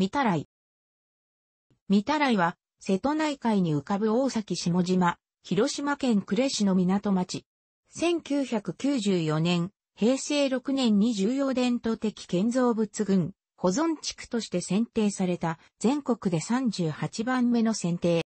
御たらい。御たらいは、瀬戸内海に浮かぶ大崎下島、広島県呉市の港町。1994年、平成6年に重要伝統的建造物群、保存地区として選定された全国で38番目の選定。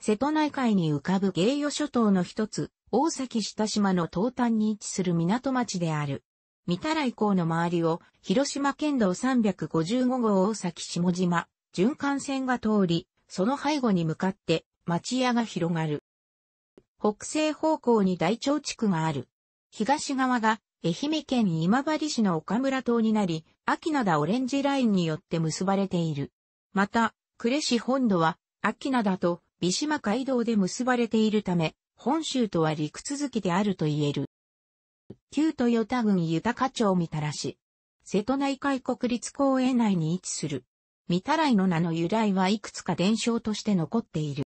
瀬戸内海に浮かぶ芸予諸島の一つ、大崎下島の東端に位置する港町である。御たらい港の周りを、広島県道355号大崎下島、循環線が通り、その背後に向かって、町屋が広がる。北西方向に大町地区がある。東側が、愛媛県今治市の岡村島になり、秋灘オレンジラインによって結ばれている。また、呉市本土は、秋灘と、三島街道で結ばれているため、本州とは陸続きであると言える。旧豊田郡豊町みたらし。瀬戸内海国立公園内に位置する。みたらいの名の由来はいくつか伝承として残っている。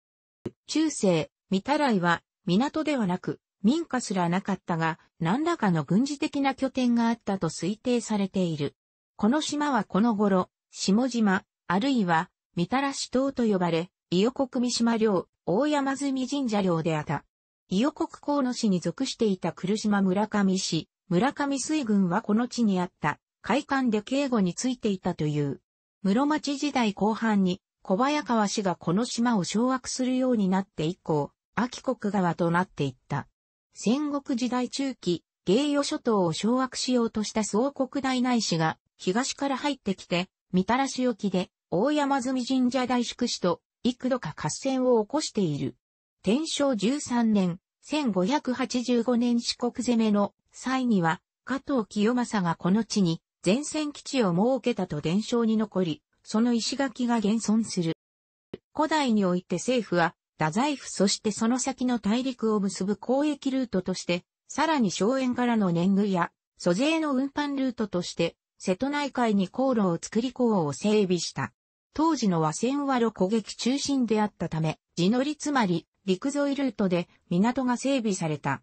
中世、みたらいは港ではなく民家すらなかったが何らかの軍事的な拠点があったと推定されている。この島はこの頃、下島、あるいはみたらし島と呼ばれ、伊予国三島領、大山住神社領であった。伊予国河野市に属していた来島村上市、村上水軍はこの地にあった海岸で警護についていたという。室町時代後半に小早川氏がこの島を掌握するようになって以降、秋国川となっていった。戦国時代中期、芸予諸島を掌握しようとした総国大内氏が東から入ってきて、みたらし沖で大山積神社大宿師と幾度か合戦を起こしている。天正13年、1585年四国攻めの際には、加藤清正がこの地に前線基地を設けたと伝承に残り、その石垣が現存する。古代において政府は、太宰府そしてその先の大陸を結ぶ交易ルートとして、さらに荘園からの年貢や、租税の運搬ルートとして、瀬戸内海に航路を作り港を整備した。当時の和船和路攻撃中心であったため、地乗りつまり、陸沿いルートで港が整備された。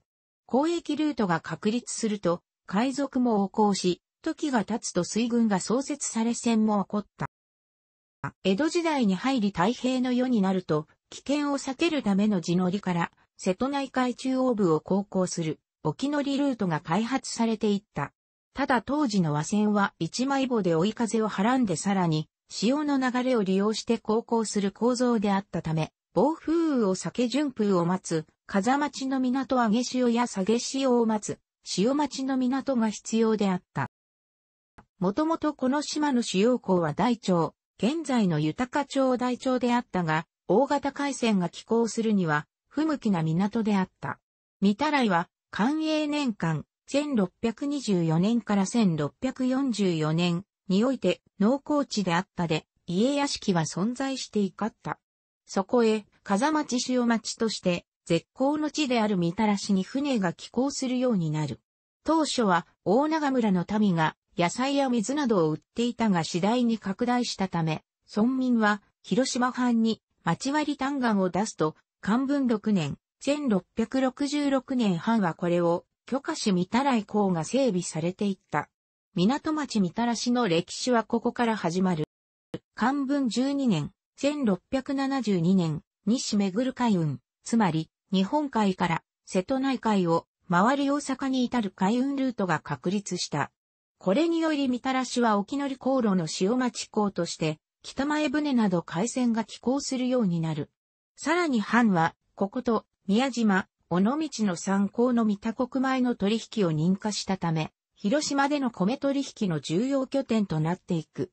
交易ルートが確立すると、海賊も横行し、時が経つと水軍が創設され戦も起こった。江戸時代に入り太平の世になると、危険を避けるための地乗りから、瀬戸内海中央部を航行する、沖乗りルートが開発されていった。ただ当時の和船は一枚棒で追い風をはらんでさらに、潮の流れを利用して航行する構造であったため、暴風雨を避け順風を待つ、風町の港上げ潮や下げ潮を待つ、潮町の港が必要であった。もともとこの島の主要港は大町、現在の豊町大町であったが、大型海船が寄港するには、不向きな港であった。御たらいは、寛永年間、1624年から1644年において農耕地であったで、家屋敷は存在していかった。そこへ、風町潮町として、絶好の地であるみたらしに船が寄港するようになる。当初は、大長村の民が、野菜や水などを売っていたが次第に拡大したため、村民は、広島藩に、町割単眼を出すと、漢文6年、1666年藩はこれを、許可しみたらい港が整備されていった。港町みたらしの歴史はここから始まる。漢文12年、1672年、西めぐる海運、つまり、日本海から瀬戸内海を回り大阪に至る海運ルートが確立した。これによりみたらしは沖り航路の潮町港として、北前船など海鮮が寄港するようになる。さらに藩は、ここと宮島、尾道の参考の三田国前の取引を認可したため、広島での米取引の重要拠点となっていく。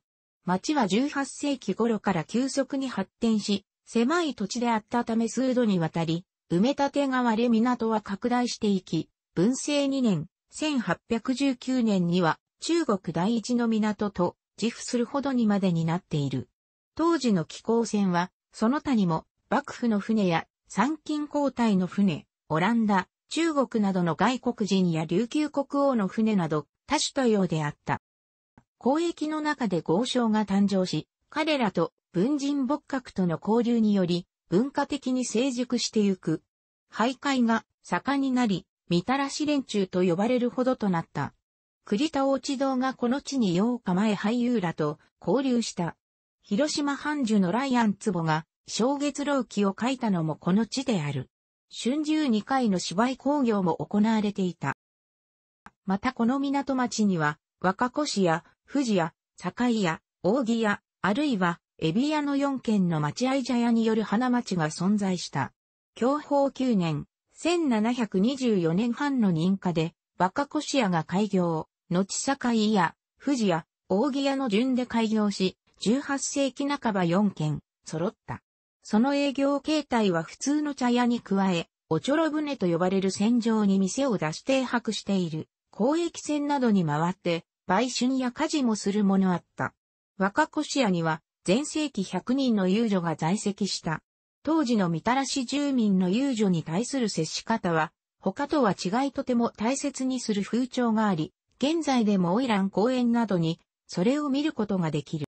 町は18世紀頃から急速に発展し、狭い土地であったため数度にわたり、埋め立てが割れ港は拡大していき、文政2年、1819年には中国第一の港と自負するほどにまでになっている。当時の気候船は、その他にも幕府の船や参勤交代の船、オランダ、中国などの外国人や琉球国王の船など多種多様であった。交易の中で豪商が誕生し、彼らと文人仏閣との交流により、文化的に成熟してゆく。徘徊が盛んになり、みたらし連中と呼ばれるほどとなった。栗田大地堂がこの地に8日前俳優らと交流した。広島藩主のライアン壺が、正月老記を書いたのもこの地である。春秋二回の芝居工業も行われていた。またこの港町には、若子市や富士屋、境屋、扇屋、あるいは、エビ屋の4軒の待合茶屋による花町が存在した。享保9年、1724年半の認可で、若越屋が開業、後境屋、富士屋、扇屋の順で開業し、18世紀半ば4軒、揃った。その営業形態は普通の茶屋に加え、おちょろ船と呼ばれる船上に店を出し停泊している、交易船などに回って、売春や家事もするものあった。若子市屋には、全盛期100人の遊女が在籍した。当時のみたらし住民の遊女に対する接し方は、他とは違いとても大切にする風潮があり、現在でもオイラン公園などに、それを見ることができる。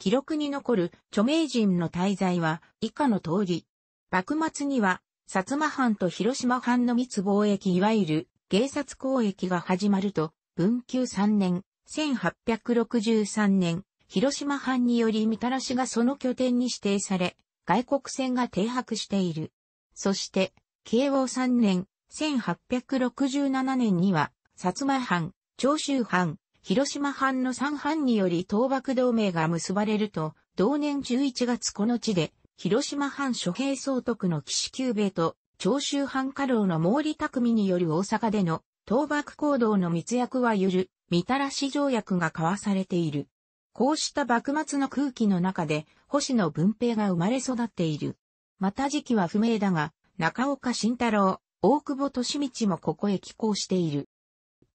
記録に残る著名人の滞在は以下の通り。幕末には、薩摩藩と広島藩の密貿易いわゆる、芸殺交易が始まると、文久3年、1863年、広島藩によりみたらしがその拠点に指定され、外国船が停泊している。そして、慶応3年、1867年には、薩摩藩、長州藩、広島藩の3藩により倒幕同盟が結ばれると、同年11月この地で、広島藩諸兵総督の岸久兵衛と、長州藩家老の毛利匠による大阪での倒幕行動の密約はゆる、みたらし条約が交わされている。こうした幕末の空気の中で、星野文平が生まれ育っている。また時期は不明だが、中岡慎太郎、大久保利道もここへ寄港している。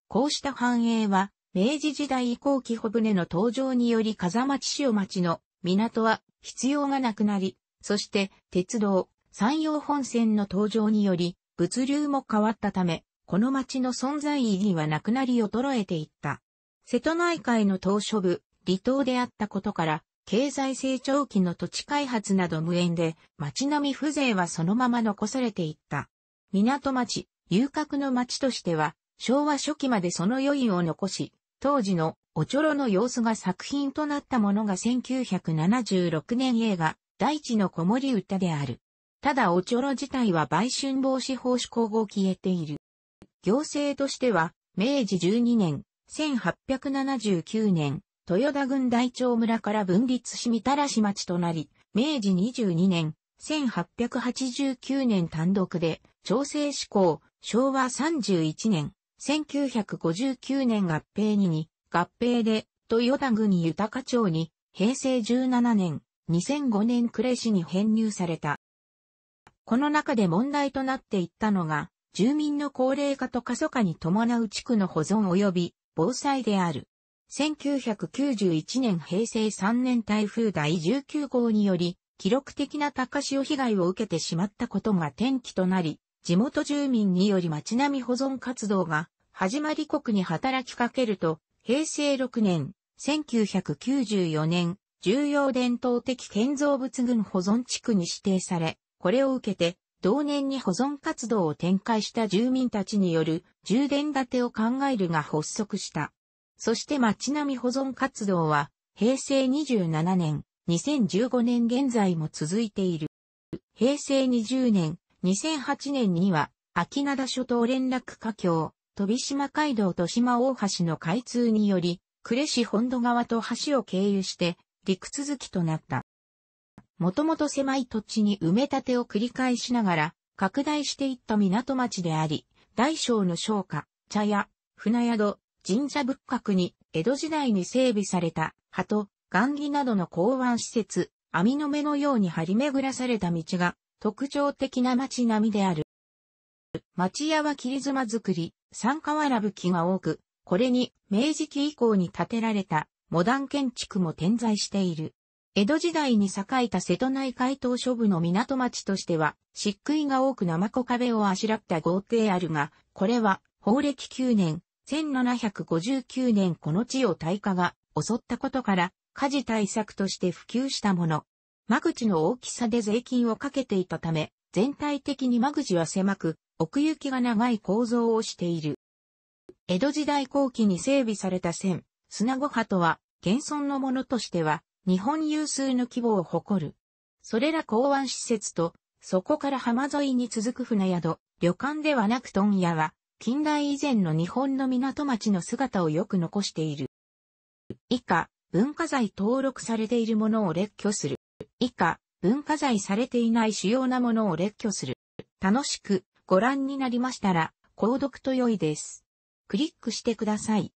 こうした繁栄は、明治時代以降紀帆船の登場により風町潮町の港は必要がなくなり、そして鉄道、山陽本線の登場により物流も変わったため、この町の存在意義はなくなり衰えていった。瀬戸内海の島嶼部、離島であったことから、経済成長期の土地開発など無縁で、町並み風情はそのまま残されていった。港町、遊郭の町としては、昭和初期までその余韻を残し、当時のおちょろの様子が作品となったものが1976年映画、大地の子守歌である。ただおちょろ自体は売春防止法施行後消えている。行政としては、明治12年、1879年、豊田郡大町村から分立しみたらし町となり、明治22年、1889年単独で、調整施行、昭和31年、1959年合併にに、合併で、豊田郡豊か町に、平成17年、2005年暮れ市に編入された。この中で問題となっていったのが、住民の高齢化と過疎化に伴う地区の保存及び防災である。1991年平成3年台風第19号により、記録的な高潮被害を受けてしまったことが転機となり、地元住民により町並み保存活動が始まり国に働きかけると、平成6年、1994年、重要伝統的建造物群保存地区に指定され、これを受けて、同年に保存活動を展開した住民たちによる充電建てを考えるが発足した。そして町並み保存活動は平成27年、2015年現在も続いている。平成20年、2008年には秋灘諸島連絡華橋、飛島街道豊島大橋の開通により、呉市本土側と橋を経由して陸続きとなった。もともと狭い土地に埋め立てを繰り返しながら、拡大していった港町であり、大小の商家、茶屋、船宿、神社仏閣に、江戸時代に整備された、鳩、雁木などの港湾施設、網の目のように張り巡らされた道が、特徴的な町並みである。町屋は切妻造り、三河原吹が多く、これに明治期以降に建てられたモダン建築も点在している。江戸時代に栄えた瀬戸内海島諸部の港町としては、漆喰が多く生コ壁をあしらった豪邸あるが、これは、法暦9年、1759年この地を大火が襲ったことから、火事対策として普及したもの。間口の大きさで税金をかけていたため、全体的に間口は狭く、奥行きが長い構造をしている。江戸時代後期に整備された線、砂ご波とは、現存のものとしては、日本有数の規模を誇る。それら港湾施設と、そこから浜沿いに続く船宿、旅館ではなく問屋は、近代以前の日本の港町の姿をよく残している。以下、文化財登録されているものを列挙する。以下、文化財されていない主要なものを列挙する。楽しくご覧になりましたら、購読と良いです。クリックしてください。